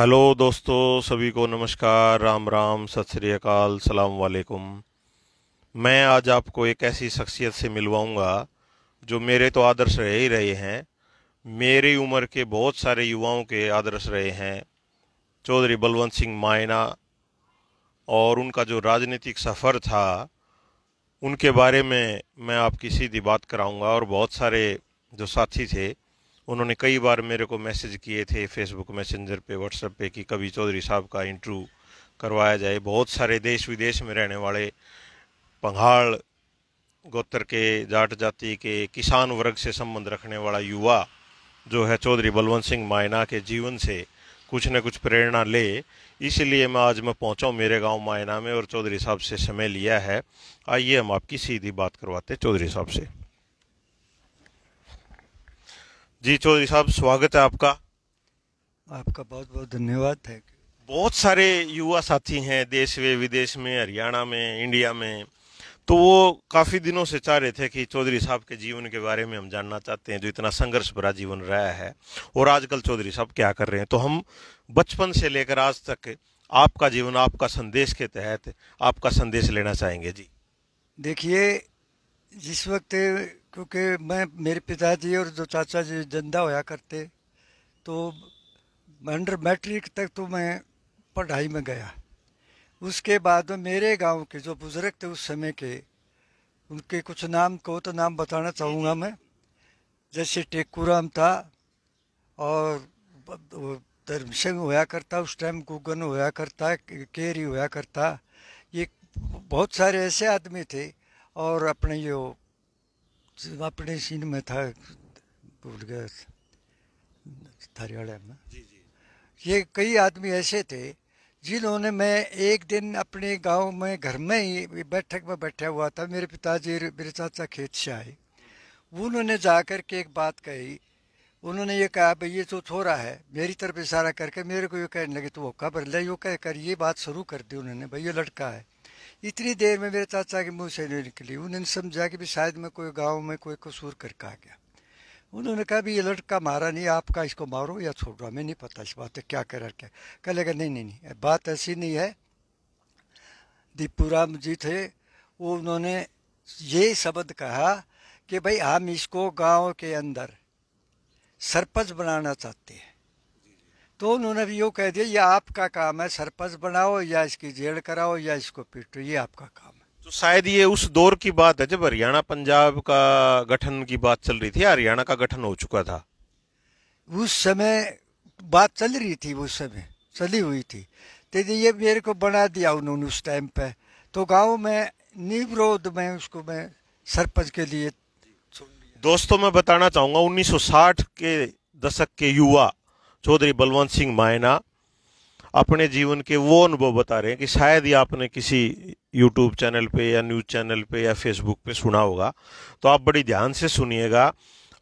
hello दोस्तों सभी को नमस्कार राम राम सत श्री अकाल सलाम वालेकुम मैं आज आपको एक ऐसी शख्सियत से मिलवाऊंगा जो मेरे तो आदर्श रहे ही रहे हैं मेरी उम्र के बहुत सारे युवाओं के आदर्श रहे हैं चौधरी बलवंत सिंह मायना और उनका जो राजनीतिक सफ़र था उनके बारे में मैं आपकी सीधी बात कराऊंगा और बहुत सारे जो साथी थे उन्होंने कई बार मेरे को मैसेज किए थे फेसबुक मैसेंजर पे व्हाट्सएप पे कि कवि चौधरी साहब का इंटरव्यू करवाया जाए बहुत सारे देश विदेश में रहने वाले पंघाड़ गोत्र के जाट जाति के किसान वर्ग से संबंध रखने वाला युवा जो है चौधरी बलवंत सिंह मायना के जीवन से कुछ न कुछ प्रेरणा ले इसलिए मैं आज मैं पहुंचा मेरे गांव मायना में और चौधरी साहब से समय लिया है आइए हम आपकी सीधी बात करवाते चौधरी साहब से जी चौधरी साहब स्वागत है आपका आपका बहुत बहुत धन्यवाद थैंक यू बहुत सारे युवा साथी हैं देश में विदेश में हरियाणा में इंडिया में तो वो काफ़ी दिनों से चाह रहे थे कि चौधरी साहब के जीवन के बारे में हम जानना चाहते हैं जो इतना संघर्ष भरा जीवन रहा है और आजकल चौधरी साहब क्या कर रहे हैं तो हम बचपन से लेकर आज तक आपका जीवन आपका संदेश के तहत आपका संदेश लेना चाहेंगे जी देखिए जिस वक्त क्योंकि मैं मेरे पिताजी और जो चाचा जी जिंदा होया करते तो अंडर मैट्रिक तक तो मैं पढ़ाई में गया उसके बाद में मेरे गांव के जो बुज़ुर्ग थे उस समय के उनके कुछ नाम को तो नाम बताना चाहूँगा मैं जैसे टेकूराम था और धर्म सिंह होया करता उस टाइम गुगन होया करता केरी होया करता ये बहुत सारे ऐसे आदमी थे और अपने जो अपने सीन में था भूल गया हरियाणा में ये कई आदमी ऐसे थे जिन्होंने मैं एक दिन अपने गांव में घर में ही बैठक में बैठा हुआ था मेरे पिताजी मेरे चाचा खेत से आए उन्होंने जा कर के एक बात कही उन्होंने ये कहा भाई ये तो रहा है मेरी तरफ इशारा करके मेरे को ये कहने लगे तो वो कब लिया यो कह कर ये बात शुरू कर दी उन्होंने भाई ये लड़का है इतनी देर में मेरे चाचा के मुंह से नहीं निकली उन्होंने समझा कि भी शायद मैं कोई गांव में कोई कसूर करके आ गया उन्होंने कहा भी ये लड़का मारा नहीं आपका इसको मारो या छोड़ दो हमें नहीं पता इस बात क्या कर क्या कह लेगा नहीं नहीं नहीं बात ऐसी नहीं है दीपूराम जी थे वो उन्होंने ये शब्द कहा कि भाई हम इसको गांव के अंदर सरपंच बनाना चाहते हैं तो उन्होंने भी यूँ कह दिया ये आपका काम है सरपंच बनाओ या इसकी जेल कराओ या इसको पीटो ये आपका काम है तो शायद ये उस दौर की बात है जब हरियाणा पंजाब का गठन की बात चल रही थी हरियाणा का गठन हो चुका था उस समय बात चल रही थी उस समय चली हुई थी तो ये मेरे को बना दिया उन्होंने उस टाइम पे तो गांव में निवरोध में उसको मैं सरपंच के लिए दोस्तों मैं बताना चाहूंगा 1960 के दशक के युवा चौधरी बलवंत सिंह मायना अपने जीवन के वो अनुभव बता रहे हैं कि शायद ही आपने किसी यूट्यूब चैनल पे या न्यूज़ चैनल पे या फेसबुक पे सुना होगा तो आप बड़ी ध्यान से सुनिएगा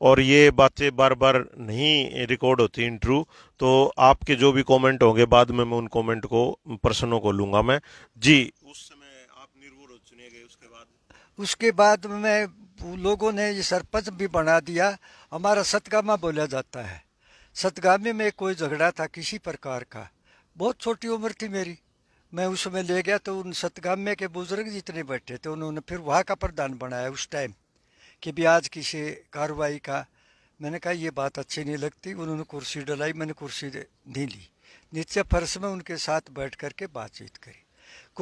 और ये बातें बार बार नहीं रिकॉर्ड होती इंटरव्यू तो आपके जो भी कमेंट होंगे बाद में मैं उन कमेंट को प्रश्नों को लूंगा मैं जी उस समय आप निर्भर चुने गए उसके बाद उसके बाद में लोगों ने ये सरपंच भी बना दिया हमारा सतकामा बोला जाता है सतगामी में कोई झगड़ा था किसी प्रकार का बहुत छोटी उम्र थी मेरी मैं उस समय ले गया तो उन सतगामे के बुजुर्ग जितने बैठे थे उन्होंने फिर वहाँ का प्रधान बनाया उस टाइम कि भी आज किसी कार्रवाई का मैंने कहा ये बात अच्छी नहीं लगती उन्होंने कुर्सी डलाई मैंने कुर्सी नहीं ली नीचे फर्श में उनके साथ बैठ करके बातचीत करी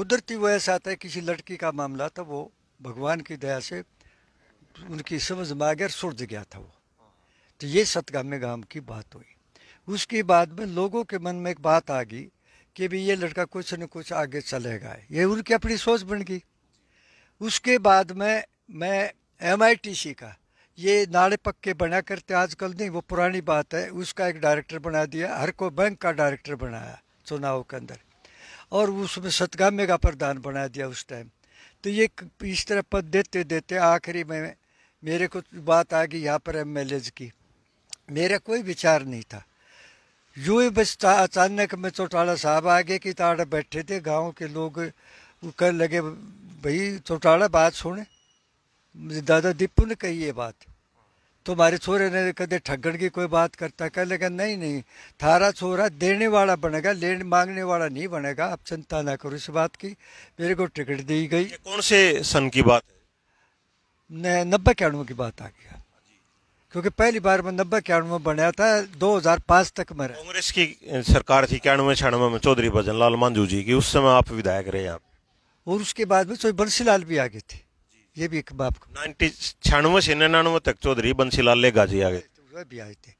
कुदरती वह ऐसा आता है किसी लड़की का मामला था वो भगवान की दया से उनकी समझ में आ गया था वो तो ये सतगामे गाम की बात हुई उसके बाद में लोगों के मन में एक बात आ गई कि भी ये लड़का कुछ न कुछ आगे चलेगा ये उनकी अपनी सोच बन गई उसके बाद में मैं एम का ये नाड़े पक्के बना करते आजकल नहीं वो पुरानी बात है उसका एक डायरेक्टर बना दिया हर को बैंक का डायरेक्टर बनाया चुनाव के अंदर और उसमें सतगामे का प्रधान बना दिया उस टाइम तो ये इस तरह पद देते देते आखिरी में मेरे को बात आ गई यहाँ पर एम की मेरा कोई विचार नहीं था यूं ही बस अचानक में चौटाला साहब आगे कि ताड़ बैठे थे गांव के लोग कर लगे भाई चौटाला बात सुने दादा दीपू ने कही ये बात तुम्हारे छोरे ने कदे ठगण की कोई बात करता कह लगा नहीं नहीं थारा छोरा देने वाला बनेगा लेने मांगने वाला नहीं बनेगा आप चिंता ना करो इस बात की मेरे को टिकट दी गई कौन से सन की बात है नब्बे इक्यानवे की बात आ गया क्योंकि पहली बार में नब्बे इक्यानवे बनाया था 2005 तक मैं कांग्रेस की सरकार थी इक्यानवे छियानवे में चौधरी भजन लाल मांझू जी की उस समय आप विधायक रहे आप और उसके बाद में चौधरी बंसीलाल भी आ गए थे ये भी एक बाप नाइनटी छियानवे से निन्यानवे तक चौधरी बंसीलाल लेगा जी आ गए तो वह भी आए थे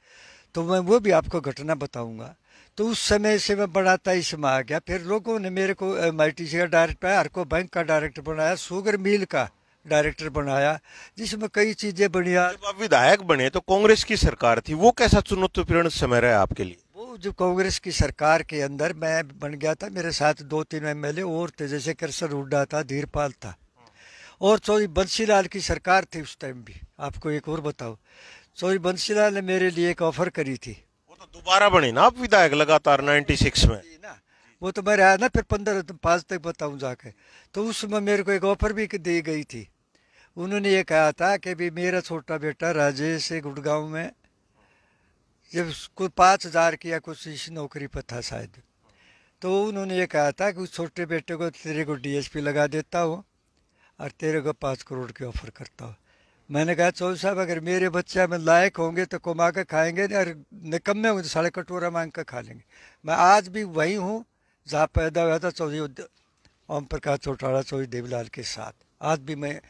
तो मैं वो भी आपको घटना बताऊंगा तो उस समय से मैं बढ़ाता इसमें आ गया फिर लोगों ने मेरे को एम का डायरेक्टर हर को बैंक का डायरेक्टर बनाया शुगर मिल का डायरेक्टर बनाया जिसमें कई चीज़ें बढ़िया जब आप विधायक बने तो कांग्रेस की सरकार थी वो कैसा चुनौतीपूर्ण समय रहा आपके लिए वो जो कांग्रेस की सरकार के अंदर मैं बन गया था मेरे साथ दो तीन एम और थे जैसे कृष्ण हुडा था धीरपाल था और चौधरी बंसीलाल की सरकार थी उस टाइम भी आपको एक और बताओ चौधरी बंसीलाल ने मेरे लिए एक ऑफर करी थी वो तो दोबारा बने ना आप विधायक लगातार 96 में ना वो तो मैं रहा ना फिर पंद्रह पाँच तक बताऊँ जाके तो उसमें मेरे को एक ऑफर भी दी गई थी उन्होंने ये कहा था कि भी मेरा छोटा बेटा राजेश है गुड़गांव में जब कुछ पाँच हज़ार की या कुछ इस नौकरी पर था शायद तो उन्होंने ये कहा था कि उस छोटे बेटे को तेरे को डीएसपी लगा देता हो और तेरे को पाँच करोड़ की ऑफर करता हो मैंने कहा चौधरी साहब अगर मेरे बच्चे में लायक होंगे तो कमा कर खाएंगे और निकम्मे होंगे तो साढ़े कटोरा मांग कर खा लेंगे मैं आज भी वही हूँ जहाँ पैदा हुआ था चौधरी ओम प्रकाश चौटाला चौधरी देवीलाल के साथ आज भी मैं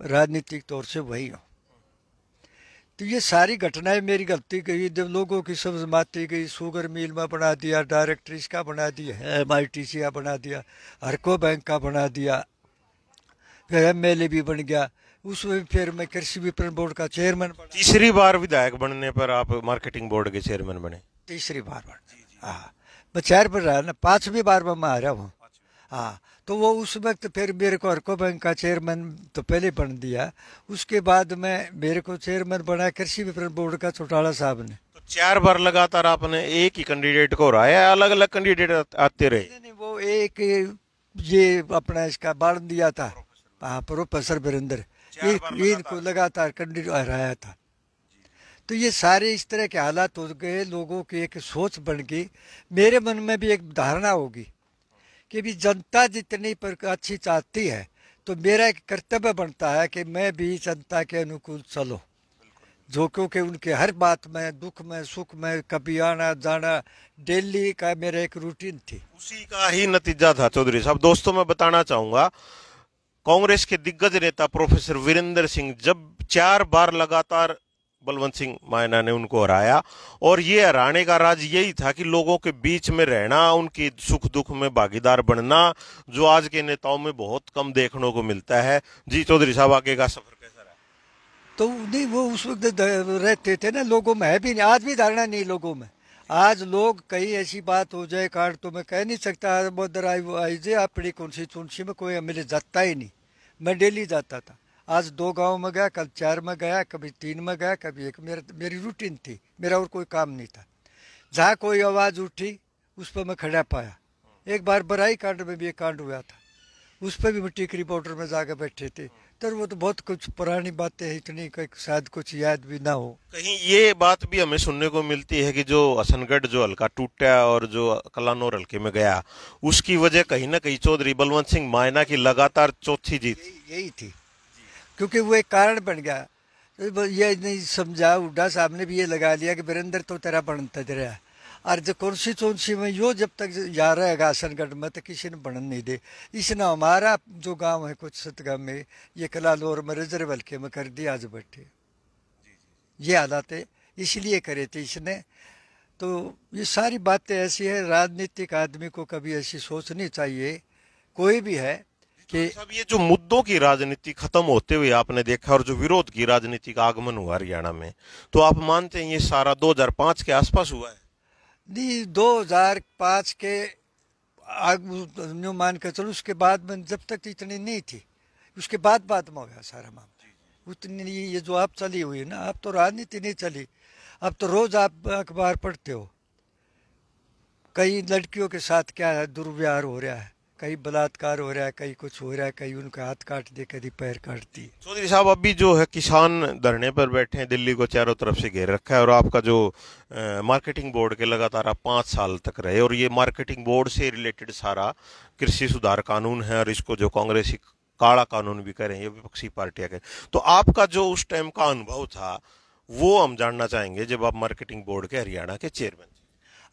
राजनीतिक तौर से वही हूँ तो ये सारी घटनाएं मेरी गलती गई जब लोगों की सब जमाती गई शुगर मिल में बना दिया डायरेक्टरीज का बना दिया एम आई टी सी का बना दिया हरको बैंक का बना दिया फिर एम एल ए भी बन गया उसमें फिर मैं कृषि विपणन बोर्ड का चेयरमैन तीसरी बार विधायक बनने पर आप मार्केटिंग बोर्ड के चेयरमैन बने तीसरी बार बन हाँ मैं चेयरमैन रहा ना पाँचवीं बार में मैं आ रहा हूँ हाँ तो वो उस वक्त फिर मेरे को हरको बैंक का चेयरमैन तो पहले बन दिया उसके बाद में मेरे को चेयरमैन बना कृषि विपणन बोर्ड का चौटाला साहब ने तो चार बार लगातार आपने एक ही कैंडिडेट को हराया अलग अलग कैंडिडेट आते रहे नहीं, नहीं वो एक ये अपना इसका बाढ़ दिया था हाँ प्रोफेसर बिरेंद्र इनको लगातार कैंडिडेट हराया था तो ये सारे इस तरह के हालात हो गए लोगों की एक सोच बन गई मेरे मन में भी एक धारणा होगी कि भी जनता जितनी अच्छी चाहती है तो मेरा एक कर्तव्य बनता है कि मैं भी जनता के अनुकूल चलूँ जो क्योंकि उनके हर बात में दुख में सुख में कभी आना जाना डेली का मेरा एक रूटीन थी उसी का ही नतीजा था चौधरी साहब दोस्तों मैं बताना चाहूँगा कांग्रेस के दिग्गज नेता प्रोफेसर वीरेंद्र सिंह जब चार बार लगातार बलवंत सिंह मायना ने उनको हराया और ये हराने का राज यही था कि लोगों के बीच में रहना उनकी सुख दुख में भागीदार बनना जो आज के नेताओं में बहुत कम देखने को मिलता है जी चौधरी साहब आगे का सफर कैसा रहा तो नहीं वो उस वक्त रहते थे ना लोगों में है भी नहीं आज भी धारणा नहीं लोगों में आज लोग कहीं ऐसी बात हो जाए कार्ड तो मैं कह नहीं सकता आई आई जे आप चुनसी में कोई मेरे जाता ही नहीं मैं डेली जाता था आज दो गांव में गया कल चार में गया कभी तीन में गया कभी एक मेरा मेरी रूटीन थी मेरा और कोई काम नहीं था जहाँ कोई आवाज़ उठी उस पर मैं खड़ा पाया एक बार बराई कांड में भी एक कांड हुआ था उस पर भी मैं टीक रिपोर्टर में जाकर बैठे थे तो वो तो बहुत कुछ पुरानी बातें हैं इतनी शायद कुछ याद भी ना हो कहीं ये बात भी हमें सुनने को मिलती है कि जो हसनगढ़ जो हल्का टूटा और जो कलानोर हल्के में गया उसकी वजह कहीं ना कहीं चौधरी बलवंत सिंह मायना की लगातार चौथी जीत यही थी क्योंकि वो एक कारण बन गया तो ये नहीं समझा हुडा साहब ने भी ये लगा लिया कि वीरेंद्र तो तेरा बनता रहा और जो कौनसी चौनसी में यो जब तक जा रहेगा आसनगढ़ में तो किसी ने बनन नहीं दे इसने हमारा जो गांव है कुछ सतगा में ये लोर में रिजर्व बल्के में कर दिया आज बैठे ये हालात है इसलिए करे थे इसने तो ये सारी बातें ऐसी है राजनीतिक आदमी को कभी ऐसी सोचनी चाहिए कोई भी है कि तो ये जो मुद्दों की राजनीति खत्म होते हुए आपने देखा और जो विरोध की राजनीति का आगमन हुआ हरियाणा में तो आप मानते हैं ये सारा 2005 के आसपास हुआ है नहीं 2005 के आग मान कर चलो उसके बाद में जब तक इतनी नहीं थी उसके बाद बाद में हो गया सारा मामला उतनी ये जो आप चली हुई ना आप तो राजनीति नहीं चली अब तो रोज आप अखबार पढ़ते हो कई लड़कियों के साथ क्या है दुर्व्यवहार हो रहा है कई बलात्कार हो रहा है कई कुछ हो रहा है कई उनके हाथ काट दिए कभी पैर काट दिए चौधरी साहब अभी जो है किसान धरने पर बैठे हैं दिल्ली को चारों तरफ से घेर रखा है और आपका जो आ, मार्केटिंग बोर्ड के लगातार आप पाँच साल तक रहे और ये मार्केटिंग बोर्ड से रिलेटेड सारा कृषि सुधार कानून है और इसको जो कांग्रेसी काला कानून भी करें ये विपक्षी पार्टियाँ करें तो आपका जो उस टाइम का अनुभव था वो हम जानना चाहेंगे जब आप मार्केटिंग बोर्ड के हरियाणा के चेयरमैन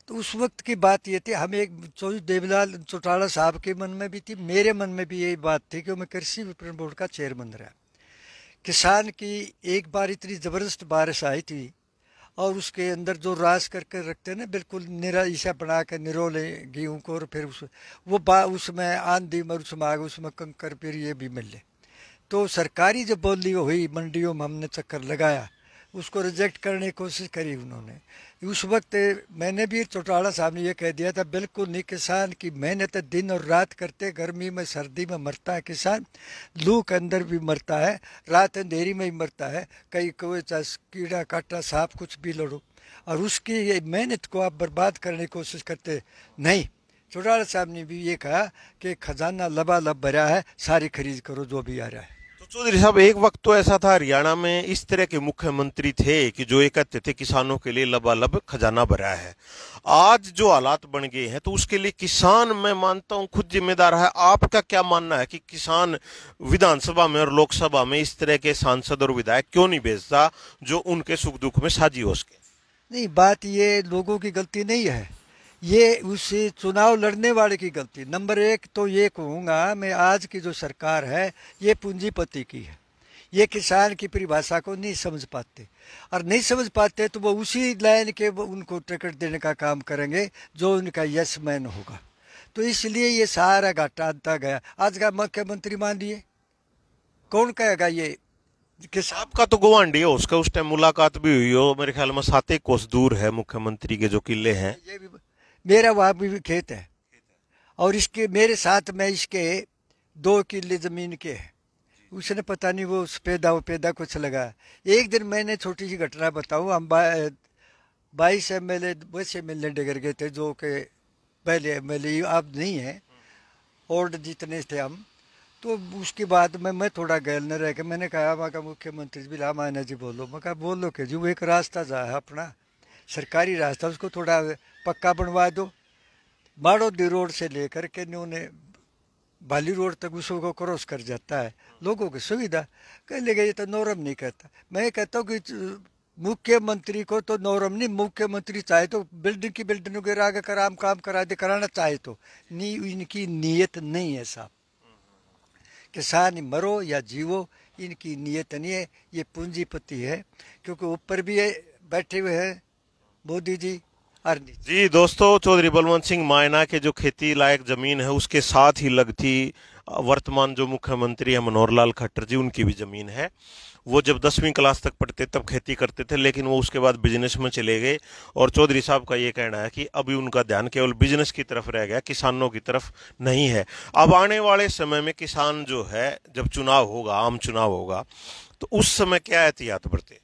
तो उस वक्त की बात ये थी हम एक चौधरी देवीलाल चौटाला साहब के मन में भी थी मेरे मन में भी यही बात थी कि मैं कृषि विपणन बोर्ड का चेयरमैन रहा किसान की एक बार इतनी ज़बरदस्त बारिश आई थी और उसके अंदर जो रास करके रखते हैं ना बिल्कुल निरा ईशा बना कर निरो गेहूँ को और फिर उस वो बा उसमें आंधी मर उसमें आगे उसमें कंकर फिर ये भी मिले तो सरकारी जब बोली हुई मंडियों में हमने चक्कर लगाया उसको रिजेक्ट करने की कोशिश करी उन्होंने उस वक्त मैंने भी चौटाला साहब ने यह कह दिया था बिल्कुल नहीं किसान की मेहनत दिन और रात करते गर्मी में सर्दी में मरता है किसान लू के अंदर भी मरता है रात अंधेरी में ही मरता है कई कोई कीड़ा काटा सांप कुछ भी लड़ो और उसकी ये मेहनत को आप बर्बाद करने की कोशिश करते नहीं चौटाला साहब ने भी ये कहा कि खजाना लबा लब भरा है सारी खरीद करो जो भी आ रहा है चौधरी साहब एक वक्त तो ऐसा था हरियाणा में इस तरह के मुख्यमंत्री थे कि जो एक थे किसानों के लिए लबालब खजाना भरा है आज जो हालात बन गए हैं तो उसके लिए किसान मैं मानता हूं खुद जिम्मेदार है आपका क्या मानना है कि किसान विधानसभा में और लोकसभा में इस तरह के सांसद और विधायक क्यों नहीं भेजता जो उनके सुख दुख में साझी हो सके नहीं बात ये लोगों की गलती नहीं है ये उस चुनाव लड़ने वाले की गलती नंबर एक तो ये कहूँगा मैं आज की जो सरकार है ये पूंजीपति की है ये किसान की परिभाषा को नहीं समझ पाते और नहीं समझ पाते तो वो उसी लाइन के वो उनको टिकट देने का काम करेंगे जो उनका यश मैन होगा तो इसलिए ये सारा घाटा आता गया आज का मुख्यमंत्री मान लिए कौन कहेगा ये किसान का तो गुआंडी हो उसका उस टाइम मुलाकात भी हुई हो मेरे ख्याल में सात एक कोस दूर है मुख्यमंत्री के जो किले हैं ये भी मेरा वहाँ भी, भी खेत है और इसके मेरे साथ में इसके दो किले ज़मीन के हैं उसने पता नहीं वो सफेदा पैदा कुछ लगा एक दिन मैंने छोटी सी घटना बताऊँ हम बाईस एम एल ए बस एम एल ए डगर गए थे जो के पहले एम एल ए अब नहीं है ओल्ड जितने थे हम तो उसके बाद में मैं थोड़ा गैल न रह के मैंने कहा वहाँ का मुख्यमंत्री जी बिला माना जी बोलो मैं कहा बोलो के जी वो एक रास्ता जा है अपना सरकारी रास्ता उसको थोड़ा पक्का बनवा दो माड़ोदी रोड से लेकर के न्यूने बाली रोड तक उसको क्रॉस कर जाता है लोगों की सुविधा कह लेगा ये तो नौरम नहीं कहता मैं कहता हूँ कि मुख्यमंत्री को तो नौरम नहीं मुख्यमंत्री चाहे तो बिल्डिंग की बिल्डिंग वगैरह आगे कराम काम करा दे कराना चाहे तो नी इनकी नीयत नहीं है साहब किसान मरो या जीवो इनकी नीयत नहीं है ये पूंजीपति है क्योंकि ऊपर भी बैठे हुए हैं मोदी जी जी दोस्तों चौधरी बलवंत सिंह मायना के जो खेती लायक जमीन है उसके साथ ही लगती वर्तमान जो मुख्यमंत्री है मनोहर लाल खट्टर जी उनकी भी जमीन है वो जब दसवीं क्लास तक पढ़ते तब खेती करते थे लेकिन वो उसके बाद बिजनेस में चले गए और चौधरी साहब का ये कहना है कि अभी उनका ध्यान केवल बिजनेस की तरफ रह गया किसानों की तरफ नहीं है अब आने वाले समय में किसान जो है जब चुनाव होगा आम चुनाव होगा तो उस समय क्या एहतियात बरते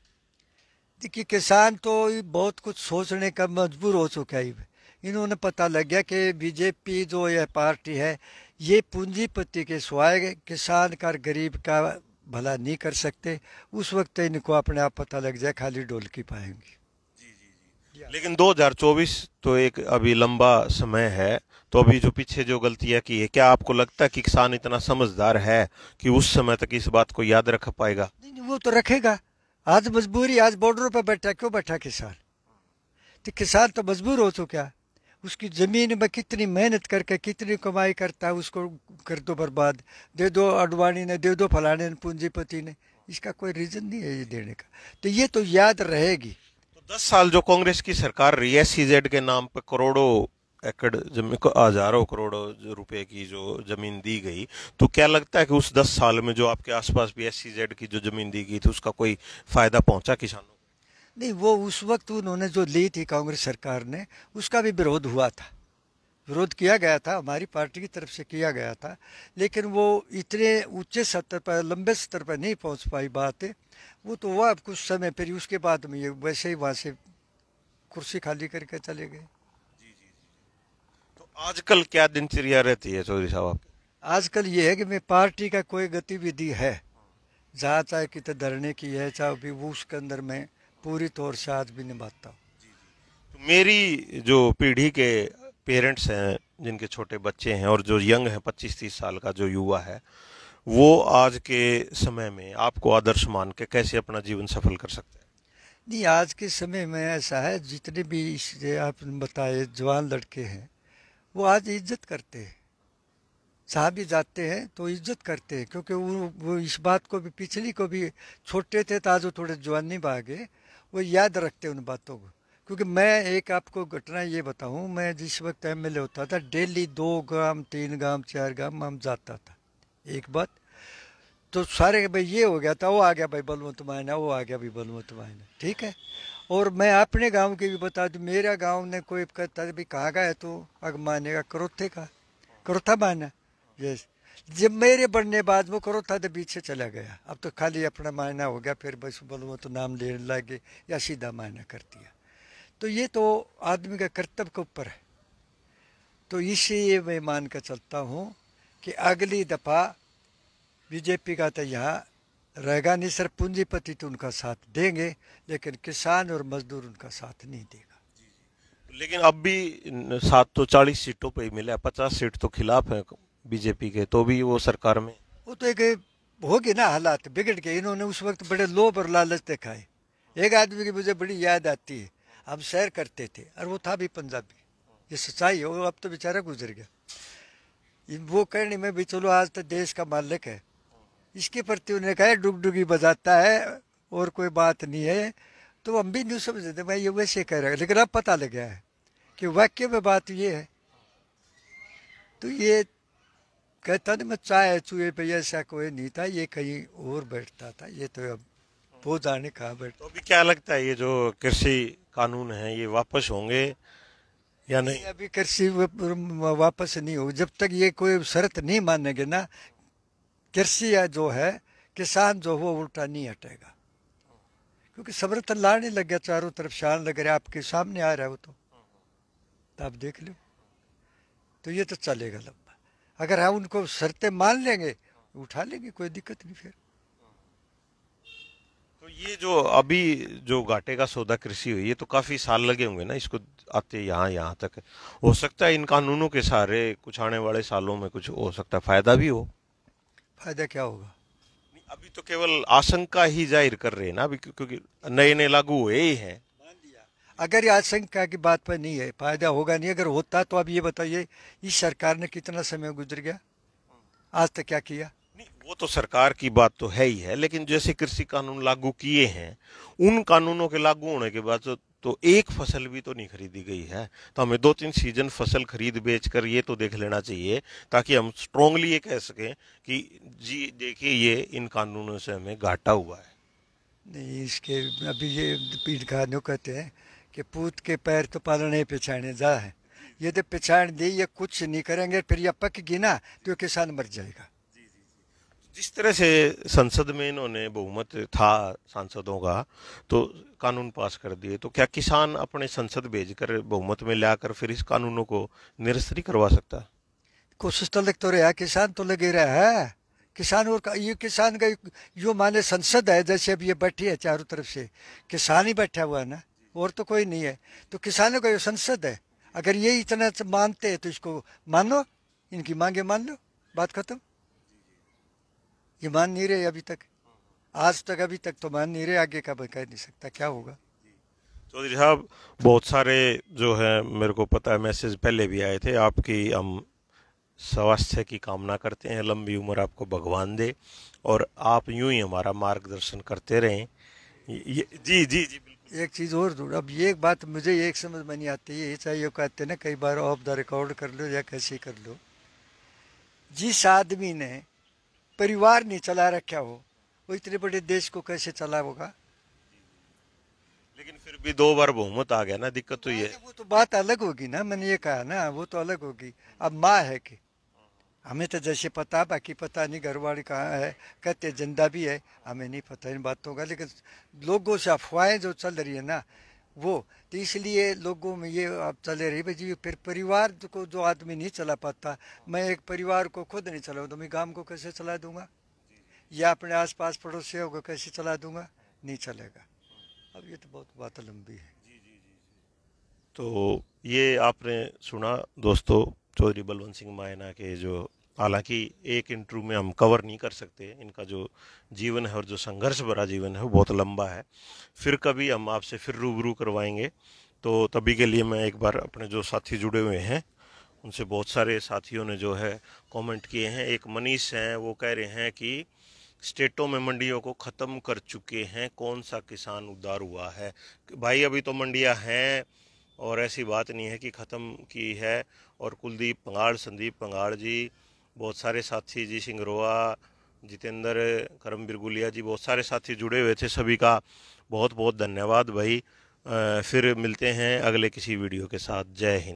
देखिए किसान तो बहुत कुछ सोचने का मजबूर हो चुका है इन्होंने पता लग गया कि बीजेपी जो यह पार्टी है ये पूंजीपति के स्वाय किसान का गरीब का भला नहीं कर सकते उस वक्त इनको अपने आप पता लग जाए खाली डोलकी जी लेकिन 2024 तो एक अभी लंबा समय है तो अभी जो पीछे जो गलतियां की है क्या आपको लगता है कि किसान इतना समझदार है कि उस समय तक इस बात को याद रख पाएगा नहीं, वो तो रखेगा आज मजबूरी आज बॉर्डर पर बैठा क्यों बैठा किसान तो किसान तो मजबूर हो तो क्या उसकी ज़मीन में कितनी मेहनत करके कितनी कमाई करता है उसको कर दो बर्बाद दे दो अडवाणी ने दे दो फलाने ने पूंजीपति ने इसका कोई रीज़न नहीं है ये देने का तो ये तो याद रहेगी तो दस साल जो कांग्रेस की सरकार रही है सी के नाम पर करोड़ों एकड़ जमीन को हजारों करोड़ों रुपए की जो जमीन दी गई तो क्या लगता है कि उस दस साल में जो आपके आसपास भी एस की जो जमीन दी गई थी उसका कोई फायदा पहुंचा किसानों को नहीं वो उस वक्त उन्होंने जो ली थी कांग्रेस सरकार ने उसका भी विरोध हुआ था विरोध किया गया था हमारी पार्टी की तरफ से किया गया था लेकिन वो इतने ऊंचे स्तर पर लंबे स्तर पर नहीं पहुंच पाई बातें वो तो हुआ कुछ समय फिर उसके बाद में ये वैसे ही वहाँ से कुर्सी खाली करके चले गए आजकल क्या दिनचर्या रहती है चौधरी साहब आपकी आजकल ये है कि मैं पार्टी का कोई गतिविधि है जहाँ चाहे कि धरने की है चाहे भी वो उसके अंदर मैं पूरी तौर से आज भी निभाता हूँ तो मेरी जो पीढ़ी के पेरेंट्स हैं जिनके छोटे बच्चे हैं और जो यंग हैं पच्चीस तीस साल का जो युवा है वो आज के समय में आपको आदर्श मान के कैसे अपना जीवन सफल कर सकते हैं नहीं आज के समय में ऐसा है जितने भी आप बताए जवान लड़के हैं वो आज इज्जत करते हैं साहबी जाते हैं तो इज्जत करते हैं क्योंकि वो वो इस बात को भी पिछली को भी छोटे थे तो आज वो थोड़े जवानी में आ गए वो याद रखते उन बातों को क्योंकि मैं एक आपको घटना ये बताऊं मैं जिस वक्त एम एल होता था डेली दो ग्राम तीन ग्राम चार ग्राम हम जाता था एक बात तो सारे भाई ये हो गया था वो आ गया भाई बलवंत मायना वो आ गया भाई बलवंत मायना ठीक है और मैं अपने गांव के भी बता दूं मेरा गांव ने कोई कहता भी कहा गया तो अग मानेगा क्रोथे का क्रोथा माना यस जब मेरे बढ़ने बाद वो क्रोथा तो पीछे चला गया अब तो खाली अपना मायना हो गया फिर बस बोलो तो नाम लेने लगे या सीधा मायना कर दिया तो ये तो आदमी का कर्तव्य के ऊपर है तो इसलिए मैं मान कर चलता हूँ कि अगली दफ़ा बीजेपी का तो यहाँ रहेगा नहीं सिर्फ पूंजीपति तो उनका साथ देंगे लेकिन किसान और मजदूर उनका साथ नहीं देगा लेकिन अब भी सात तो चालीस सीटों पर ही मिले पचास सीट तो खिलाफ है बीजेपी के तो भी वो सरकार में वो तो एक होगी ना हालात बिगड़ गए इन्होंने उस वक्त बड़े लोभ और लालच दिखाए एक आदमी की मुझे बड़ी याद आती है हम सैर करते थे और वो था भी पंजाबी ये सच्चाई है वो अब तो बेचारा गुजर गया वो कहने में भी चलो आज तो देश का मालिक है इसके प्रति उन्होंने कहा डुगडुगी बजाता है और कोई बात नहीं है तो हम भी नहीं समझ देते भाई ये वैसे कह रहा है लेकिन अब पता लग गया है कि वाक्य में बात ये है तो ये कहता नहीं मैं चाय चूहे पे ऐसा कोई नहीं था ये कहीं और बैठता था ये तो अब वो आने कहा बैठता तो अभी क्या लगता है ये जो कृषि कानून है ये वापस होंगे या नहीं अभी कृषि वापस नहीं हो जब तक ये कोई शर्त नहीं मानेंगे ना कृषि जो है किसान जो वो उल्टा नहीं हटेगा क्योंकि सब्र तल्ला नहीं लग गया चारों तरफ शान लग रहा आपके सामने आ रहा है वो तो।, तो, आप देख लो तो ये तो चलेगा लंबा अगर हम उनको शर्तें मान लेंगे उठा लेंगे कोई दिक्कत नहीं फिर तो ये जो अभी जो घाटे का सौदा कृषि हुई ये तो काफी साल लगे होंगे ना इसको आते यहाँ यहाँ तक हो सकता है इन कानूनों के सहारे कुछ आने वाले सालों में कुछ हो सकता है फायदा भी हो फायदा क्या होगा अभी तो केवल आशंका ही जाहिर कर रहे हैं ना अभी क्योंकि नए नए लागू हुए ही हैं अगर ये आशंका की बात पर नहीं है फायदा होगा नहीं अगर होता तो अब ये बताइए इस सरकार ने कितना समय गुजर गया आज तक क्या किया नहीं वो तो सरकार की बात तो है ही है लेकिन जैसे कृषि कानून लागू किए हैं उन कानूनों के लागू होने के बाद तो तो एक फसल भी तो नहीं खरीदी गई है तो हमें दो तीन सीजन फसल खरीद बेच कर ये तो देख लेना चाहिए ताकि हम स्ट्रांगली ये कह सकें कि जी देखिए ये इन कानूनों से हमें घाटा हुआ है नहीं इसके अभी ये पीठ का कहते हैं कि पूत के पैर तो पालने पिछाड़ने जा है ये तो पिछाड़ दी ये कुछ नहीं करेंगे फिर यह पक गिना तो किसान मर जाएगा जिस तरह से संसद में इन्होंने बहुमत था सांसदों का तो कानून पास कर दिए तो क्या किसान अपने संसद भेजकर बहुमत में लाकर फिर इस कानूनों को निरस्त करवा सकता है कोशिश तो लिख तो रहे किसान तो लगे रहा है किसान और ये किसान का यो माने संसद है जैसे अब ये बैठी है चारों तरफ से किसान ही बैठा हुआ है ना और तो कोई नहीं है तो किसानों का ये संसद है अगर ये इतना मानते हैं तो इसको मानो इनकी मांगे मान लो बात खत्म ये मान नहीं रहे अभी तक आज तक अभी तक तो मान नहीं रहे आगे का मैं कह नहीं सकता क्या होगा चौधरी साहब बहुत सारे जो है मेरे को पता है मैसेज पहले भी आए थे आपकी हम स्वास्थ्य की कामना करते हैं लंबी उम्र आपको भगवान दे और आप यूं ही हमारा मार्गदर्शन करते रहें ये जी जी जी एक चीज़ और जोड़ अब ये एक बात मुझे एक समझ में नहीं आती है चाहे ये कहते ना कई बार ऑफ द रिकॉर्ड कर लो या कैसे कर लो जिस आदमी ने परिवार ने चला रखा हो वो इतने बड़े देश को कैसे चला होगा लेकिन फिर भी दो बार बहुमत आ गया ना दिक्कत तो ये वो तो बात अलग होगी ना मैंने ये कहा ना वो तो अलग होगी अब माँ है कि हमें तो जैसे पता बाकी पता नहीं घरवाड़ी कहाँ है कहते जिंदा भी है हमें नहीं पता इन बातों का लेकिन लोगों से अफवाहें जो चल रही है ना वो तो इसलिए लोगों में ये आप चले रही भाई फिर परिवार को जो आदमी नहीं चला पाता मैं एक परिवार को खुद नहीं चला तो मैं गांव को कैसे चला दूंगा या अपने आसपास पड़ोसियों को कैसे चला दूंगा नहीं चलेगा अब ये तो बहुत बात लंबी है तो ये आपने सुना दोस्तों चौधरी बलवंत सिंह मायना के जो हालांकि एक इंटरव्यू में हम कवर नहीं कर सकते इनका जो जीवन है और जो संघर्ष भरा जीवन है वो बहुत लंबा है फिर कभी हम आपसे फिर रूबरू करवाएंगे तो तभी के लिए मैं एक बार अपने जो साथी जुड़े हुए हैं उनसे बहुत सारे साथियों ने जो है कमेंट किए हैं एक मनीष हैं वो कह रहे हैं कि स्टेटों में मंडियों को ख़त्म कर चुके हैं कौन सा किसान उद्धार हुआ है भाई अभी तो मंडियाँ हैं और ऐसी बात नहीं है कि ख़त्म की है और कुलदीप पंगाड़ संदीप पंगाड़ जी बहुत सारे साथी जी सिंगरोआ जितेंद्र करम बिरगुलिया जी बहुत सारे साथी जुड़े हुए थे सभी का बहुत बहुत धन्यवाद भाई फिर मिलते हैं अगले किसी वीडियो के साथ जय हिंद